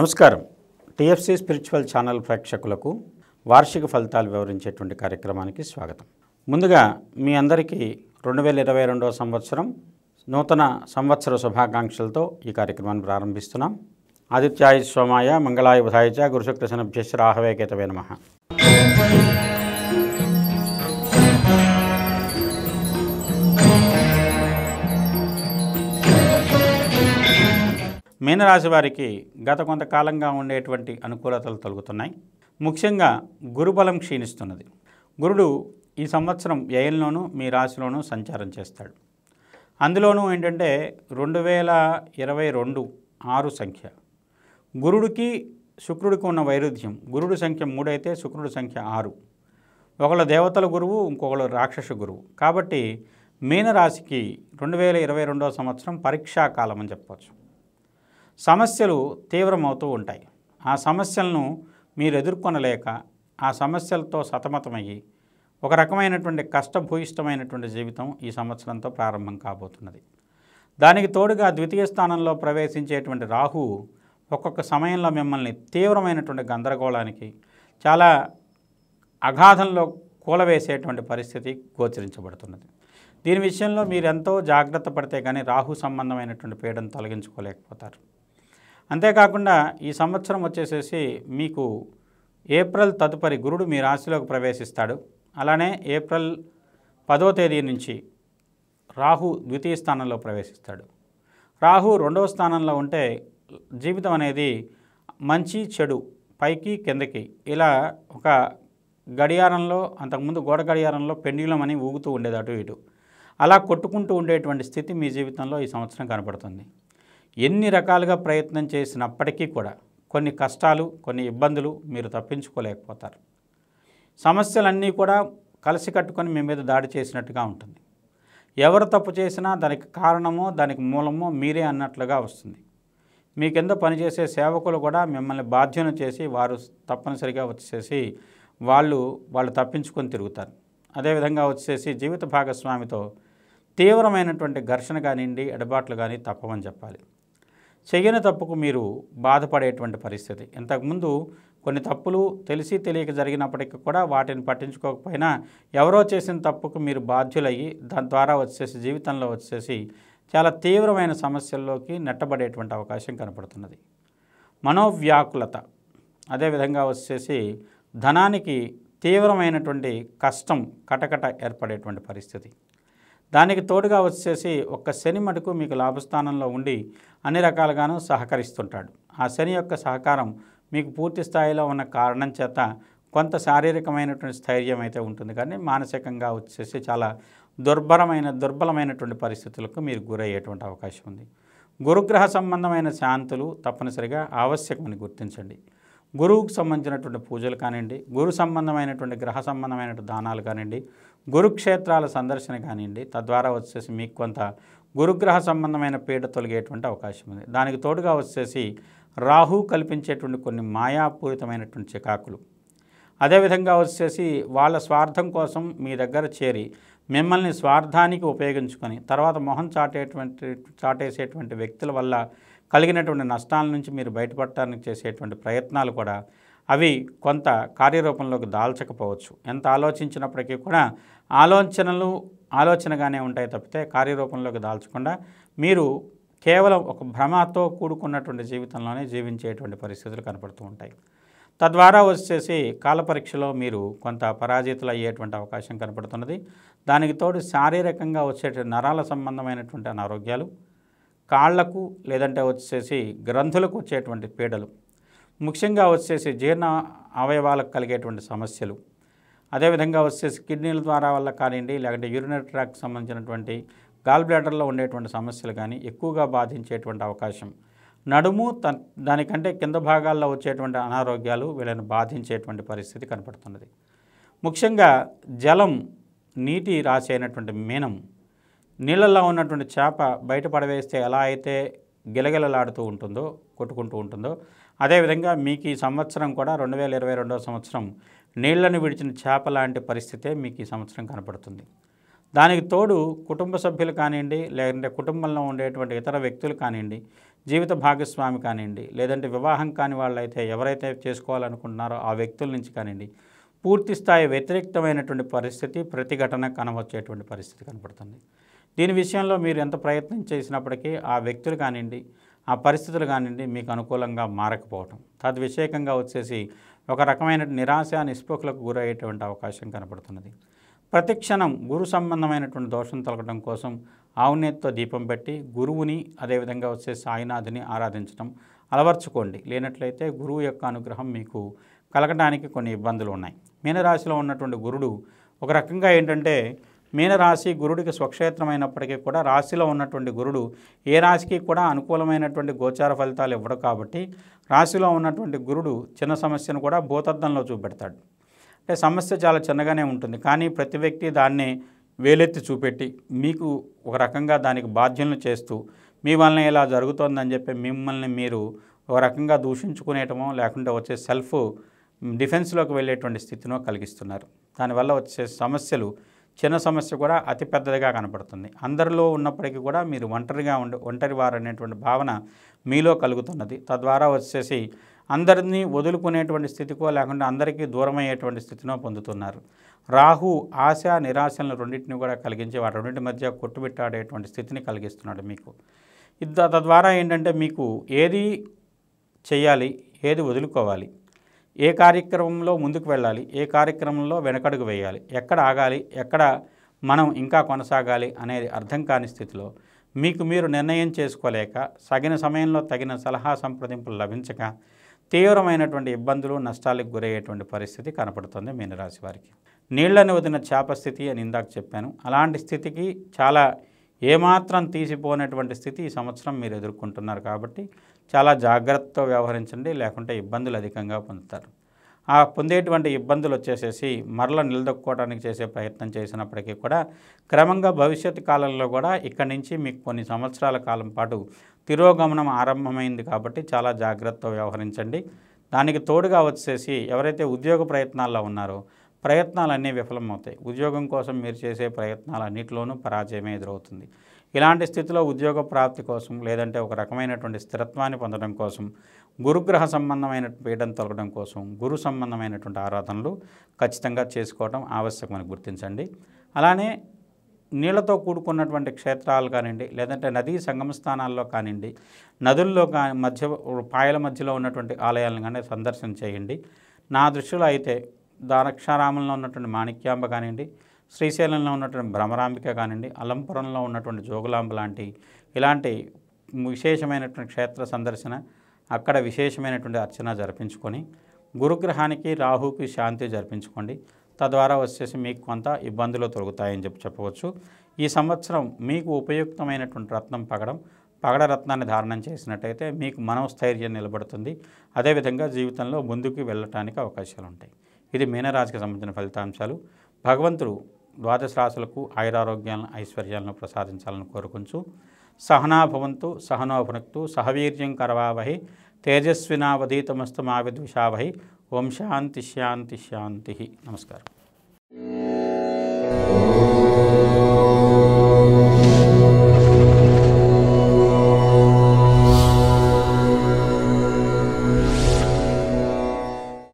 నమస్కారం TFC spiritual channel ప్రేక్షకులకు వార్షిక ఫలితాలు వివరించేటువంటి కార్యక్రమానికి స్వాగతం ముందుగా మీ అందరికీ రెండు వేల ఇరవై రెండవ సంవత్సరం నూతన సంవత్సర శుభాకాంక్షలతో ఈ కార్యక్రమాన్ని ప్రారంభిస్తున్నాం ఆదిత్యాయ సోమాయ మంగళాయ బుధాయ చ గురుశుక్ర సనభ్యశ్రాహవేకేతవే నమ మీనరాశి వారికి గత కొంతకాలంగా ఉండేటువంటి అనుకూలతలు తొలుగుతున్నాయి ముఖ్యంగా గురుబలం క్షీణిస్తున్నది గురుడు ఈ సంవత్సరం వ్యయంలోనూ మీ రాశిలోనూ సంచారం చేస్తాడు అందులోనూ ఏంటంటే రెండు వేల ఇరవై రెండు ఆరు సంఖ్య గురుడికి శుక్రుడికి ఉన్న వైరుధ్యం గురుడు సంఖ్య మూడైతే శుక్రుడి సంఖ్య ఆరు ఒకళ్ళు దేవతల గురువు ఇంకొకళ్ళు రాక్షస గురువు కాబట్టి మీనరాశికి రెండు వేల ఇరవై రెండవ సంవత్సరం పరీక్షాకాలం అని చెప్పవచ్చు సమస్యలు తీవ్రమవుతూ ఉంటాయి ఆ సమస్యలను మీరు ఎదుర్కొనలేక ఆ సమస్యలతో సతమతమయ్యి ఒక రకమైనటువంటి కష్టభూయిష్టమైనటువంటి జీవితం ఈ సంవత్సరంతో ప్రారంభం కాబోతున్నది దానికి తోడుగా ద్వితీయ స్థానంలో ప్రవేశించేటువంటి రాహు ఒక్కొక్క సమయంలో మిమ్మల్ని తీవ్రమైనటువంటి గందరగోళానికి చాలా అగాధంలో కూలవేసేటువంటి పరిస్థితి గోచరించబడుతున్నది దీని విషయంలో మీరు ఎంతో జాగ్రత్త పడితే కానీ రాహు సంబంధమైనటువంటి పీడను తొలగించుకోలేకపోతారు అంతేకాకుండా ఈ సంవత్సరం వచ్చేసేసి మీకు ఏప్రిల్ తదుపరి గురుడు మీ రాశిలోకి ప్రవేశిస్తాడు అలానే ఏప్రిల్ పదో తేదీ నుంచి రాహు ద్వితీయ స్థానంలో ప్రవేశిస్తాడు రాహు రెండవ స్థానంలో ఉంటే జీవితం అనేది మంచి చెడు పైకి కిందకి ఇలా ఒక గడియారంలో అంతకుముందు గోడ గడియారంలో పెండిలం అని ఊగుతూ ఉండేది అటు ఇటు అలా కొట్టుకుంటూ ఉండేటువంటి స్థితి మీ జీవితంలో ఈ సంవత్సరం కనపడుతుంది ఎన్ని రకాలుగా ప్రయత్నం చేసినప్పటికీ కూడా కొన్ని కష్టాలు కొన్ని ఇబ్బందులు మీరు తప్పించుకోలేకపోతారు సమస్యలన్నీ కూడా కలిసి కట్టుకొని మీ మీద దాడి చేసినట్టుగా ఉంటుంది ఎవరు తప్పు చేసినా దానికి కారణమో దానికి మూలమో మీరే అన్నట్లుగా వస్తుంది మీ కింద పనిచేసే సేవకులు కూడా మిమ్మల్ని బాధ్యను చేసి వారు తప్పనిసరిగా వచ్చేసి వాళ్ళు వాళ్ళు తప్పించుకొని తిరుగుతారు అదేవిధంగా వచ్చేసి జీవిత భాగస్వామితో తీవ్రమైనటువంటి ఘర్షణ కానివ్వండి ఎడబాట్లు కానీ తప్పవని చెప్పాలి చేయని తప్పుకు మీరు బాధపడేటువంటి పరిస్థితి ఇంతకుముందు కొన్ని తప్పులు తెలిసి తెలియక జరిగినప్పటికీ కూడా వాటిని పట్టించుకోకపోయినా ఎవరో చేసిన తప్పుకు మీరు బాధ్యులయ్యి దాని ద్వారా వచ్చేసి జీవితంలో వచ్చేసి చాలా తీవ్రమైన సమస్యల్లోకి నెట్టబడేటువంటి అవకాశం కనపడుతున్నది మనోవ్యాకులత అదేవిధంగా వచ్చేసి ధనానికి తీవ్రమైనటువంటి కష్టం కటకట ఏర్పడేటువంటి పరిస్థితి దానికి తోడుగా వచ్చేసి ఒక్క శని మటుకు మీకు లాభస్థానంలో ఉండి అన్ని రకాలుగాను సహకరిస్తుంటాడు ఆ శని యొక్క సహకారం మీకు పూర్తి స్థాయిలో ఉన్న కారణం చేత కొంత శారీరకమైనటువంటి స్థైర్యం అయితే ఉంటుంది కానీ మానసికంగా వచ్చేసి చాలా దుర్భరమైన దుర్బలమైనటువంటి పరిస్థితులకు మీరు గురయ్యేటువంటి అవకాశం ఉంది గురుగ్రహ సంబంధమైన శాంతులు తప్పనిసరిగా ఆవశ్యకమని గుర్తించండి గురువుకు సంబంధించినటువంటి పూజలు కానివ్వండి గురు సంబంధమైనటువంటి గ్రహ సంబంధమైనటువంటి దానాలు కానివ్వండి గురుక్షేత్రాల సందర్శన కానివ్వండి తద్వారా వచ్చేసి మీకు కొంత గురుగ్రహ సంబంధమైన పీడ తొలగేటువంటి అవకాశం ఉంది దానికి తోడుగా వచ్చేసి రాహు కల్పించేటువంటి కొన్ని మాయాపూరితమైనటువంటి చికాకులు అదేవిధంగా వచ్చేసి వాళ్ళ స్వార్థం కోసం మీ దగ్గర చేరి మిమ్మల్ని స్వార్థానికి ఉపయోగించుకొని తర్వాత మొహం చాటేటువంటి చాటేసేటువంటి వ్యక్తుల వల్ల కలిగినటువంటి నష్టాల నుంచి మీరు బయటపడటానికి చేసేటువంటి ప్రయత్నాలు కూడా అవి కొంత కార్యరూపంలోకి దాల్చకపోవచ్చు ఎంత ఆలోచించినప్పటికీ కూడా ఆలోచనలు ఆలోచనగానే ఉంటాయి తప్పితే కార్యరూపంలోకి దాల్చకుండా మీరు కేవలం ఒక భ్రమతో కూడుకున్నటువంటి జీవితంలోనే జీవించేటువంటి పరిస్థితులు కనపడుతూ ఉంటాయి తద్వారా వచ్చేసి కాలపరీక్షలో మీరు కొంత పరాజితులు అయ్యేటువంటి అవకాశం కనపడుతున్నది దానికి తోడు శారీరకంగా వచ్చేటువంటి నరాల సంబంధమైనటువంటి అనారోగ్యాలు కాళ్లకు లేదంటే వచ్చేసి గ్రంథులకు వచ్చేటువంటి పీడలు ముఖ్యంగా వచ్చేసి జీర్ణ అవయవాలకు కలిగేటువంటి సమస్యలు అదేవిధంగా వచ్చేసి కిడ్నీల ద్వారా వల్ల కానివ్వండి లేకుంటే యూరినరీ ట్రాక్ సంబంధించినటువంటి గాల్ బ్లాడర్లో ఉండేటువంటి సమస్యలు కానీ ఎక్కువగా బాధించేటువంటి అవకాశం నడుము త దానికంటే కింద భాగాల్లో వచ్చేటువంటి అనారోగ్యాలు వీళ్ళని బాధించేటువంటి పరిస్థితి కనపడుతున్నది ముఖ్యంగా జలం నీటి రాశి అయినటువంటి మీనం నీళ్ళల్లో ఉన్నటువంటి చేప బయట పడవేస్తే ఎలా అయితే గిలగిలలాడుతూ ఉంటుందో కొట్టుకుంటూ ఉంటుందో అదేవిధంగా మీకు ఈ సంవత్సరం కూడా రెండు వేల ఇరవై రెండవ సంవత్సరం నీళ్లను విడిచిన చేప లాంటి పరిస్థితే మీకు ఈ సంవత్సరం కనపడుతుంది దానికి తోడు కుటుంబ సభ్యులు కానివ్వండి లేదంటే కుటుంబంలో ఉండేటువంటి ఇతర వ్యక్తులు కానివ్వండి జీవిత భాగస్వామి కానివ్వండి లేదంటే వివాహం కాని వాళ్ళైతే ఎవరైతే చేసుకోవాలనుకుంటున్నారో ఆ వ్యక్తుల నుంచి కానివ్వండి పూర్తి స్థాయి వ్యతిరేక్తమైనటువంటి పరిస్థితి ప్రతిఘటన కనవచ్చేటువంటి పరిస్థితి కనపడుతుంది దీని విషయంలో మీరు ఎంత ప్రయత్నం చేసినప్పటికీ ఆ వ్యక్తులు కానివ్వండి ఆ పరిస్థితులు కానివ్వండి మీకు అనుకూలంగా మారకపోవటం తద్విషేకంగా వచ్చేసి ఒక రకమైన నిరాశ నిస్పృహలకు గురయ్యేటువంటి అవకాశం కనపడుతున్నది ప్రతిక్షణం గురు సంబంధమైనటువంటి దోషం తొలగడం కోసం ఆవునేతితో దీపం పెట్టి గురువుని అదేవిధంగా వచ్చే సాయినాథుని ఆరాధించడం అలవర్చుకోండి లేనట్లయితే గురువు యొక్క అనుగ్రహం మీకు కలగడానికి కొన్ని ఇబ్బందులు ఉన్నాయి మీనరాశిలో ఉన్నటువంటి గురుడు ఒక రకంగా ఏంటంటే మీనరాశి గురుడికి స్వక్షేత్రమైనప్పటికీ కూడా రాశిలో ఉన్నటువంటి గురుడు ఏ రాశికి కూడా అనుకూలమైనటువంటి గోచార ఫలితాలు ఇవ్వడు కాబట్టి రాశిలో ఉన్నటువంటి గురుడు చిన్న సమస్యను కూడా భూతద్దంలో చూపెడతాడు అంటే సమస్య చాలా చిన్నగానే ఉంటుంది కానీ ప్రతి వ్యక్తి దాన్ని వేలెత్తి చూపెట్టి మీకు ఒక రకంగా దానికి బాధ్యతలు చేస్తూ మీ వలన ఇలా జరుగుతోందని చెప్పి మిమ్మల్ని మీరు ఒక రకంగా దూషించుకునేటమో లేకుంటే వచ్చే సెల్ఫ్ డిఫెన్స్లోకి వెళ్ళేటువంటి స్థితినో కలిగిస్తున్నారు దానివల్ల వచ్చే సమస్యలు చిన్న సమస్య కూడా అతిపెద్దదిగా కనపడుతుంది అందరిలో ఉన్నప్పటికీ కూడా మీరు ఒంటరిగా ఉండి ఒంటరి వారు అనేటువంటి భావన మీలో కలుగుతున్నది తద్వారా వచ్చేసి అందరినీ వదులుకునేటువంటి స్థితికో లేకుండా అందరికీ దూరమయ్యేటువంటి స్థితినో పొందుతున్నారు రాహు ఆశ నిరాశలను రెండింటిని కూడా కలిగించి వాటి రెండింటి మధ్య కొట్టుబిట్టాడేటువంటి స్థితిని కలిగిస్తున్నాడు మీకు ఇద్ద తద్వారా ఏంటంటే మీకు ఏది చేయాలి ఏది వదులుకోవాలి ఏ కార్యక్రమంలో ముందుకు వెళ్ళాలి ఏ కార్యక్రమంలో వెనకడుగు వేయాలి ఎక్కడ ఆగాలి ఎక్కడ మనం ఇంకా కొనసాగాలి అనేది అర్థం కాని స్థితిలో మీకు మీరు నిర్ణయం చేసుకోలేక సగిన సమయంలో తగిన సలహా సంప్రదింపులు లభించక తీవ్రమైనటువంటి ఇబ్బందులు నష్టాలకు గురయ్యేటువంటి పరిస్థితి కనపడుతుంది మీనరాశి వారికి నీళ్లను వదిన చేప స్థితి అని ఇందాక చెప్పాను అలాంటి స్థితికి చాలా ఏమాత్రం తీసిపోనటువంటి స్థితి ఈ సంవత్సరం మీరు ఎదుర్కొంటున్నారు కాబట్టి చాలా జాగ్రత్తతో వ్యవహరించండి లేకుంటే ఇబ్బందులు అధికంగా పొందుతారు ఆ పొందేటువంటి ఇబ్బందులు వచ్చేసేసి మరల నిలదొక్కుకోవడానికి చేసే ప్రయత్నం చేసినప్పటికీ కూడా క్రమంగా భవిష్యత్ కాలంలో కూడా ఇక్కడి నుంచి మీకు కొన్ని సంవత్సరాల కాలం పాటు తిరోగమనం ఆరంభమైంది కాబట్టి చాలా జాగ్రత్తతో వ్యవహరించండి దానికి తోడుగా వచ్చేసి ఎవరైతే ఉద్యోగ ప్రయత్నాల్లో ఉన్నారో ప్రయత్నాలన్నీ విఫలమవుతాయి ఉద్యోగం కోసం మీరు చేసే ప్రయత్నాలన్నింటిలోనూ పరాజయమే ఎదురవుతుంది ఇలాంటి స్థితిలో ఉద్యోగ ప్రాప్తి కోసం లేదంటే ఒక రకమైనటువంటి స్థిరత్వాన్ని పొందడం కోసం గురుగ్రహ సంబంధమైన పీడను తొలగడం కోసం గురు సంబంధమైనటువంటి ఆరాధనలు ఖచ్చితంగా చేసుకోవడం ఆవశ్యకమని గుర్తించండి అలానే నీళ్లతో కూడుకున్నటువంటి క్షేత్రాలు కానివ్వండి లేదంటే నదీ సంగమ స్థానాల్లో కానివ్వండి నదుల్లో కాని మధ్య పాయల మధ్యలో ఉన్నటువంటి ఆలయాలను కానీ సందర్శన చేయండి నా దృష్టిలో అయితే దానక్షారామంలో ఉన్నటువంటి మాణిక్యాంబ కానివ్వండి శ్రీశైలంలో ఉన్నటువంటి భ్రమరాంబిక కానివ్వండి అలంపురంలో ఉన్నటువంటి జోగులాంబ లాంటి ఇలాంటి విశేషమైనటువంటి క్షేత్ర సందర్శన అక్కడ విశేషమైనటువంటి అర్చన జరిపించుకొని గురుగ్రహానికి రాహుకి శాంతి జరిపించుకోండి తద్వారా వచ్చేసి మీకు కొంత ఇబ్బందులు తొలుగుతాయని చెప్పి చెప్పవచ్చు ఈ సంవత్సరం మీకు ఉపయుక్తమైనటువంటి రత్నం పగడం పగడ రత్నాన్ని ధారణం చేసినట్టయితే మీకు మనోస్థైర్యం నిలబడుతుంది అదేవిధంగా జీవితంలో ముందుకు వెళ్ళటానికి అవకాశాలు ఉంటాయి ఇది మీనరాజుకి సంబంధించిన ఫలితాంశాలు భగవంతుడు ద్వాదశ రాశులకు ఆయురారోగ్యాలను ఐశ్వర్యాలను ప్రసాదించాలని కోరుకుంటూ సహనాభవంతు సహనోభనక్తు సహవీర్యం కరవావహి తేజస్వినావధీతమస్తు మా ఓం శాంతి శాంతి శాంతి నమస్కారం